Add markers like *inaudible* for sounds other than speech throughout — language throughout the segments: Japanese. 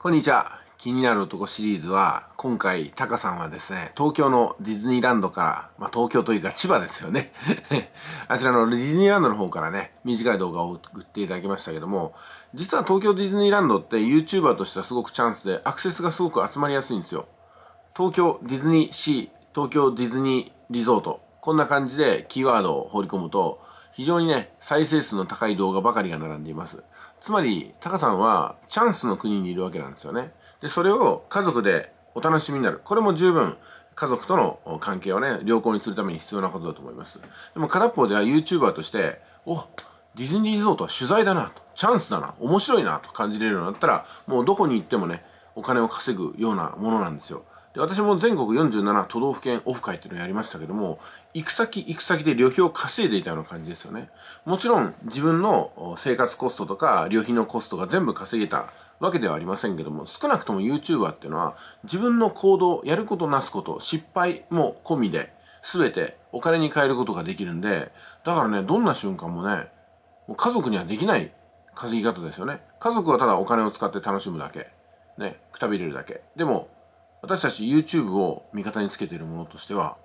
こんにちは。気になる男シリーズは、今回、タカさんはですね、東京のディズニーランドから、まあ、東京というか千葉ですよね。*laughs* あちらのディズニーランドの方からね、短い動画を送っていただきましたけども、実は東京ディズニーランドって YouTuber としてはすごくチャンスで、アクセスがすごく集まりやすいんですよ。東京ディズニーシー、東京ディズニーリゾート、こんな感じでキーワードを放り込むと、非常にね、再生数の高い動画ばかりが並んでいます。つまり、タカさんはチャンスの国にいるわけなんですよね。で、それを家族でお楽しみになる。これも十分家族との関係をね、良好にするために必要なことだと思います。でも片っぽでは YouTuber として、おディズニーリゾートは取材だなと、チャンスだな、面白いなと感じれるようになったら、もうどこに行ってもね、お金を稼ぐようなものなんですよ。で私も全国47都道府県オフ会っていうのをやりましたけども行く先行く先で旅費を稼いでいたような感じですよねもちろん自分の生活コストとか旅費のコストが全部稼げたわけではありませんけども少なくとも YouTuber っていうのは自分の行動やることなすこと失敗も込みで全てお金に変えることができるんでだからねどんな瞬間もねもう家族にはできない稼ぎ方ですよね家族はただお金を使って楽しむだけねくたびれるだけでも私たち YouTube を味方につけているものとしては、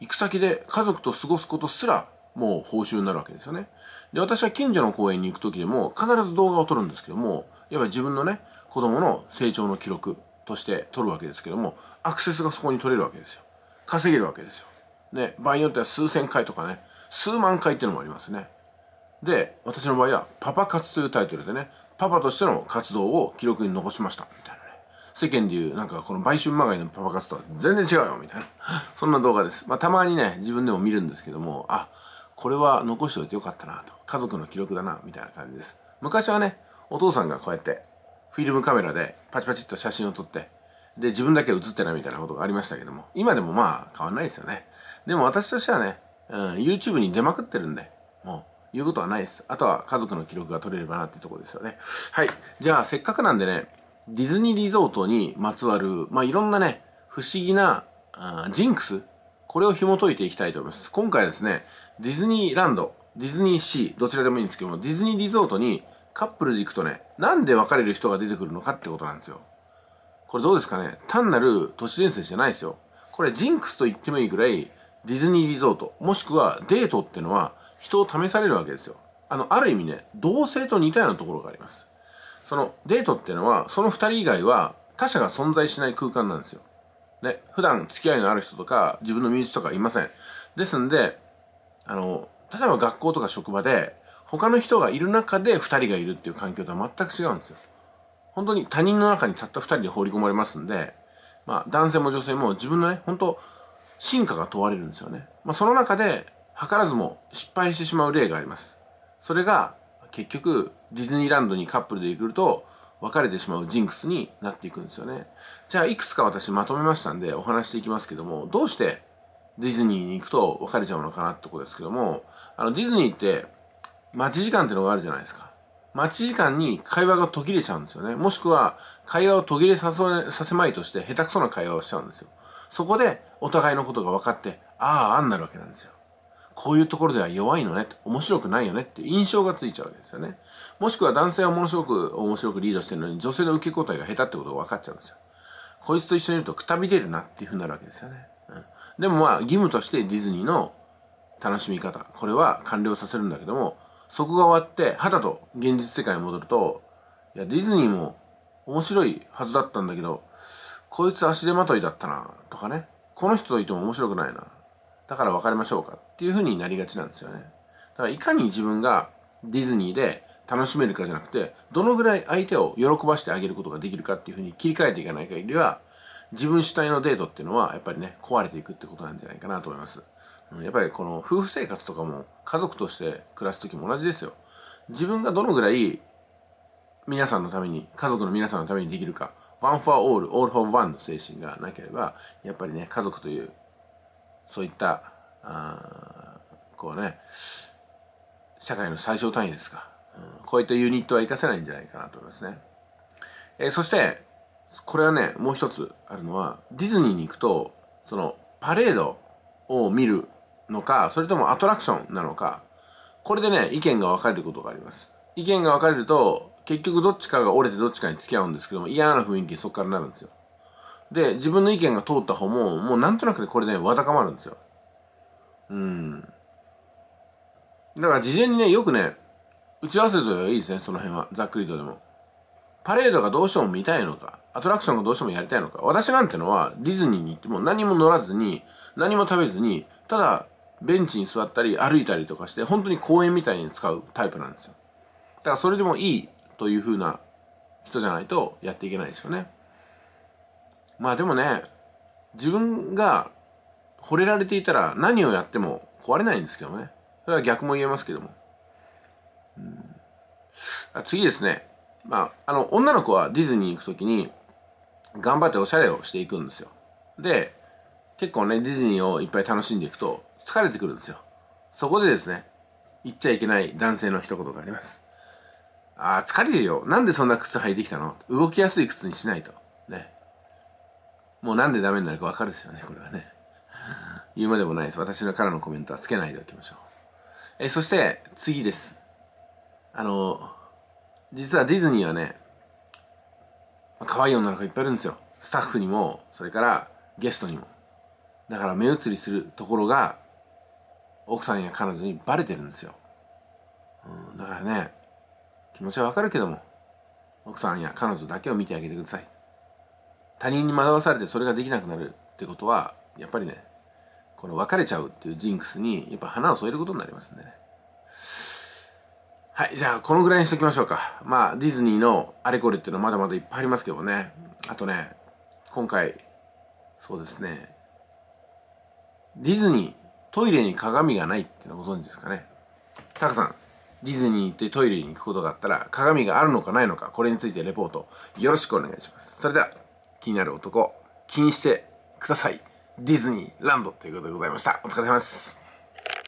行く先で家族と過ごすことすらもう報酬になるわけですよね。で、私は近所の公園に行く時でも必ず動画を撮るんですけども、やっぱり自分のね、子供の成長の記録として撮るわけですけども、アクセスがそこに取れるわけですよ。稼げるわけですよ。ね、場合によっては数千回とかね、数万回っていうのもありますね。で、私の場合はパパ活というタイトルでね、パパとしての活動を記録に残しました。みたいな。世間でいうなんかこの売春まがいのパパ活とは全然違うよみたいな *laughs* そんな動画です、まあ、たまにね自分でも見るんですけどもあこれは残しておいてよかったなと家族の記録だなみたいな感じです昔はねお父さんがこうやってフィルムカメラでパチパチっと写真を撮ってで自分だけ写ってないみたいなことがありましたけども今でもまあ変わんないですよねでも私としてはね、うん、YouTube に出まくってるんでもう言うことはないです。あとは家族の記録が取れればなっていうところですよね。はい。じゃあ、せっかくなんでね、ディズニーリゾートにまつわる、まあ、いろんなね、不思議な、あジンクス、これを紐解いていきたいと思います。今回はですね、ディズニーランド、ディズニーシー、どちらでもいいんですけども、ディズニーリゾートにカップルで行くとね、なんで別れる人が出てくるのかってことなんですよ。これどうですかね単なる都市伝説じゃないですよ。これジンクスと言ってもいいぐらい、ディズニーリゾート、もしくはデートってのは人を試されるわけですよ。あの、ある意味ね、同性と似たようなところがあります。そのデートっていうのは、その2人以外は他者が存在しない空間なんですよ。ね、普段付き合いのある人とか、自分の身内とかいません。ですんで、あの、例えば学校とか職場で、他の人がいる中で2人がいるっていう環境とは全く違うんですよ。本当に他人の中にたった2人で放り込まれますんで、まあ男性も女性も自分のね、本当進化が問われるんですよね。まあその中で、図らずも失敗してしまう例があります。それが、結局ディズニーランドにカップルで行くと別れてしまうジンクスになっていくんですよねじゃあいくつか私まとめましたんでお話していきますけどもどうしてディズニーに行くと別れちゃうのかなってことですけどもあのディズニーって待ち時間ってのがあるじゃないですか待ち時間に会話が途切れちゃうんですよねもしくは会話を途切れさせまいとして下手くそな会話をしちゃうんですよそこでお互いのことが分かってあああんなるわけなんですよこういうところでは弱いのね、面白くないよねって印象がついちゃうわけですよね。もしくは男性はものすごく面白くリードしてるのに女性の受け答えが下手ってことが分かっちゃうんですよ。こいつと一緒にいるとくたびれるなっていうふうになるわけですよね。うん、でもまあ義務としてディズニーの楽しみ方、これは完了させるんだけども、そこが終わって、肌と現実世界に戻ると、いや、ディズニーも面白いはずだったんだけど、こいつ足手まといだったな、とかね。この人といても面白くないな。だから別れましょうかっていうふうになりがちなんですよね。だからいかに自分がディズニーで楽しめるかじゃなくて、どのぐらい相手を喜ばしてあげることができるかっていうふうに切り替えていかない限りは、自分主体のデートっていうのはやっぱりね、壊れていくってことなんじゃないかなと思います。やっぱりこの夫婦生活とかも家族として暮らす時も同じですよ。自分がどのぐらい皆さんのために、家族の皆さんのためにできるか、ワンフォアオール、オールフォーワンの精神がなければ、やっぱりね、家族というそういったあこうね社会の最小単位ですか、うん、こういったユニットは生かせないんじゃないかなと思いますね、えー、そしてこれはねもう一つあるのはディズニーに行くとそのパレードを見るのかそれともアトラクションなのかこれでね意見が分かれることがあります意見が分かれると結局どっちかが折れてどっちかに付き合うんですけども嫌な雰囲気そこからなるんですよで、自分の意見が通った方も、もうなんとなくね、これね、わだかまるんですよ。うん。だから事前にね、よくね、打ち合わせというはいいですね、その辺は。ざっくりとでも。パレードがどうしても見たいのか、アトラクションがどうしてもやりたいのか。私なんてのは、ディズニーに行っても何も乗らずに、何も食べずに、ただ、ベンチに座ったり歩いたりとかして、本当に公園みたいに使うタイプなんですよ。だからそれでもいいというふうな人じゃないとやっていけないですよね。まあでもね自分が惚れられていたら何をやっても壊れないんですけどねそれは逆も言えますけども、うん、あ次ですねまああの女の子はディズニー行く時に頑張っておしゃれをしていくんですよで結構ねディズニーをいっぱい楽しんでいくと疲れてくるんですよそこでですね言っちゃいけない男性の一言がありますああ疲れるよなんでそんな靴履いてきたの動きやすい靴にしないとねもうなんでダメになるかわかるですよね、これはね。言うまでもないです。私のからのコメントはつけないでおきましょう。え、そして次です。あの、実はディズニーはね、ま可愛い女の子いっぱいいるんですよ。スタッフにも、それからゲストにも。だから目移りするところが、奥さんや彼女にバレてるんですよ。うん、だからね、気持ちはわかるけども、奥さんや彼女だけを見てあげてください。他人に惑わされてそれができなくなるってことはやっぱりねこの別れちゃうっていうジンクスにやっぱ花を添えることになりますんでねはいじゃあこのぐらいにしときましょうかまあディズニーのあれこれっていうのはまだまだいっぱいありますけどねあとね今回そうですねディズニートイレに鏡がないっていうのご存知ですかねタカさんディズニー行ってトイレに行くことがあったら鏡があるのかないのかこれについてレポートよろしくお願いしますそれでは気になる男気にしてくださいディズニーランドということでございましたお疲れ様です